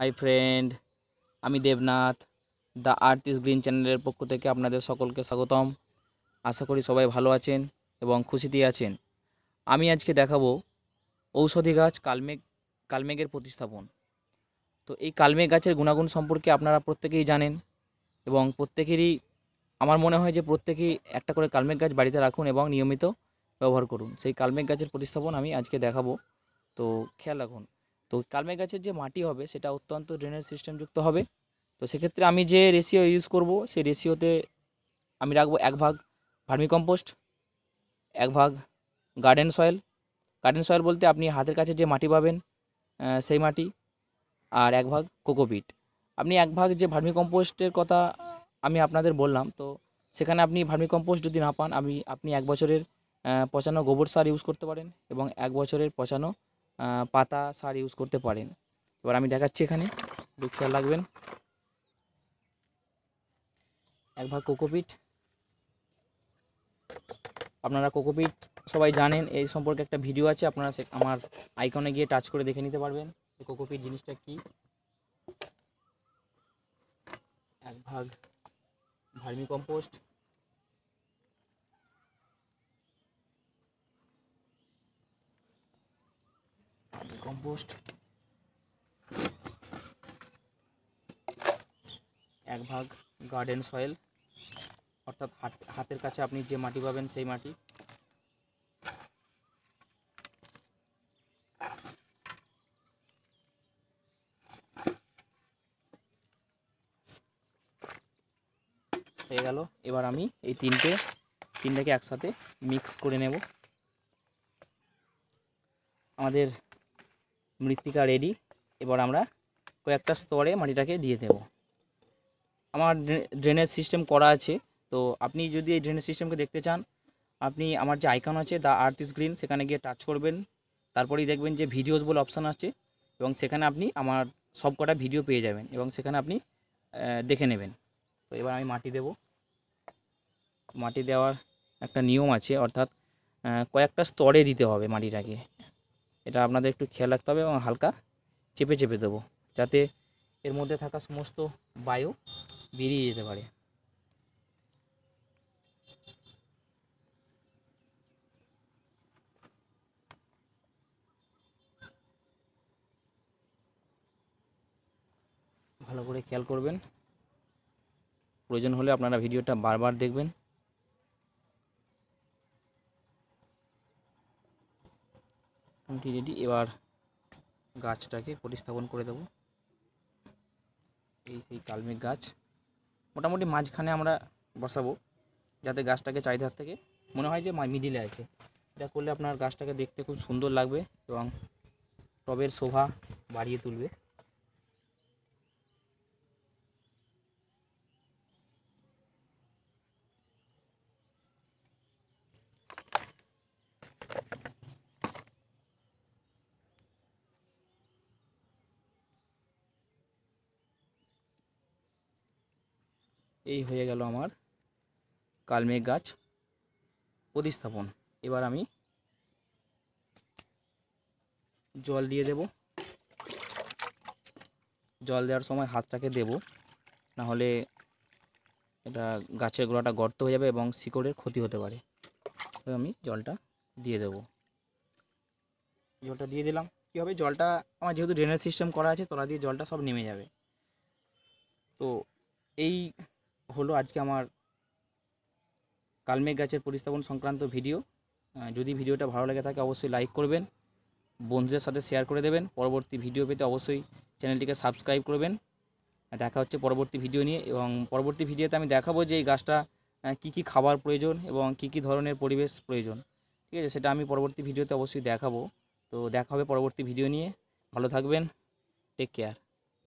hi friend আমি Debnath the artist green চ্যানেলের পক্ষ থেকে আপনাদের সকলকে স্বাগতম আশা করি সবাই ভালো আছেন এবং খুশিতে আছেন আমি আজকে দেখাবো ঔষধি গাছ কালমেঘ কালমেঘের প্রতিস্থাপন তো এই কালমেঘ গাছের গুণাগুণ সম্পর্কে আপনারা প্রত্যেকেই জানেন এবং প্রত্যেকেরই আমার মনে হয় যে প্রত্যেকেই একটা করে কালমেঘ গাছ বাড়িতে রাখুন এবং নিয়মিত ব্যবহার করুন সেই কালমেঘ গাছের প্রতিস্থাপন আমি আজকে দেখাবো তো খেয়াল রাখুন তো কালমে গাছের যে মাটি হবে সেটা অত্যন্ত ড্রেনেজ সিস্টেমযুক্ত হবে তো সেক্ষেত্রে আমি যে রেশিও ইউজ করব সেই রেশিওতে আমি রাখবো এক ভাগ ভার্মিকম্পোস্ট এক ভাগ গার্ডেন সয়েল গার্ডেন সয়েল বলতে আপনি হাতের কাছে যে মাটি পাবেন সেই মাটি আর এক ভাগ কোকোপিট আপনি এক ভাগ যে ভার্মিকম্পোস্টের কথা আমি আপনাদের বললাম তো সেখানে আপনি ভার্মিকম্পোস্ট যদি না পান আমি আপনি এক বছরের পচানো গোবর সার ইউজ করতে পারেন এবং এক বছরের পচানো পাতা সার ইউজ করতে পারেন এবার আমি দেখাচ্ছি এখানে দু খেয়াল রাখবেন এক ভাগ কোকোপিট আপনারা কোকোপিট সবাই জানেন এই সম্পর্কে একটা ভিডিও আছে আপনারা আমার আইকনে গিয়ে টাচ করে দেখে নিতে পারবেন কোকোপিট জিনিসটা কি এক ভাগ ভার্মি কম্পোস্ট কম্পোস্ট এক ভাগ গার্ডেন সয়েল অর্থাৎ হাতের কাছে আপনি যে মাটি পাবেন সেই মাটি হয়ে গেল এবার আমি এই তিনটে তিনটাকে একসাথে মিক্স করে নেব আমাদের মৃত্তিকা রেডি এবার আমরা কয়েকটা স্তরে মাটিটাকে দিয়ে দেব আমার ড্রেনেজ সিস্টেম করা আছে তো আপনি যদি এই ড্রেনেজ সিস্টেমকে দেখতে চান আপনি আমার যে আইকন আছে দ্য আর্টিস্ট গ্রিন সেখানে গিয়ে টাচ করবেন তারপরেই দেখবেন যে ভিডিওস বলে অপশান আছে এবং সেখানে আপনি আমার সব কটা ভিডিও পেয়ে যাবেন এবং সেখানে আপনি দেখে নেবেন তো এবার আমি মাটি দেব মাটি দেওয়ার একটা নিয়ম আছে অর্থাৎ কয়েকটা স্তরে দিতে হবে মাটিটাকে এটা আপনাদের একটু খেয়াল রাখতে হবে এবং হালকা চেপে চেপে দেবো যাতে এর মধ্যে থাকা সমস্ত বায়ু বেরিয়ে যেতে পারে ভালো করে খেয়াল করবেন প্রয়োজন হলে আপনারা ভিডিওটা বারবার দেখবেন মোটামুটি রেডি এবার গাছটাকে প্রতিস্থাপন করে দেব এই সেই কালমিক গাছ মোটামুটি মাঝখানে আমরা বসাবো যাতে গাছটাকে চারিধার থেকে মনে হয় যে মিডিলে আছে এটা করলে আপনার গাছটাকে দেখতে খুব সুন্দর লাগবে এবং টবের শোভা বাড়িয়ে তুলবে এই হয়ে গেল আমার কালমেঘ গাছ প্রতিস্থাপন এবার আমি জল দিয়ে দেব জল দেওয়ার সময় হাতটাকে দেব না হলে এটা গাছের গোড়াটা গর্ত হয়ে যাবে এবং শিকড়ের ক্ষতি হতে পারে আমি জলটা দিয়ে দেব জলটা দিয়ে দিলাম কী হবে জলটা আমার যেহেতু ড্রেনেজ সিস্টেম করা আছে তোলা দিয়ে জলটা সব নেমে যাবে তো এই হলো আজকে আমার কালমেঘ গাছের পরিস্থাপন সংক্রান্ত ভিডিও যদি ভিডিওটা ভালো লাগে থাকে অবশ্যই লাইক করবেন বন্ধুদের সাথে শেয়ার করে দেবেন পরবর্তী ভিডিও পেতে অবশ্যই চ্যানেলটিকে সাবস্ক্রাইব করবেন দেখা হচ্ছে পরবর্তী ভিডিও নিয়ে এবং পরবর্তী ভিডিওতে আমি দেখাবো যে এই গাছটা কি কি খাবার প্রয়োজন এবং কি কি ধরনের পরিবেশ প্রয়োজন ঠিক আছে সেটা আমি পরবর্তী ভিডিওতে অবশ্যই দেখাবো তো দেখা হবে পরবর্তী ভিডিও নিয়ে ভালো থাকবেন টেক কেয়ার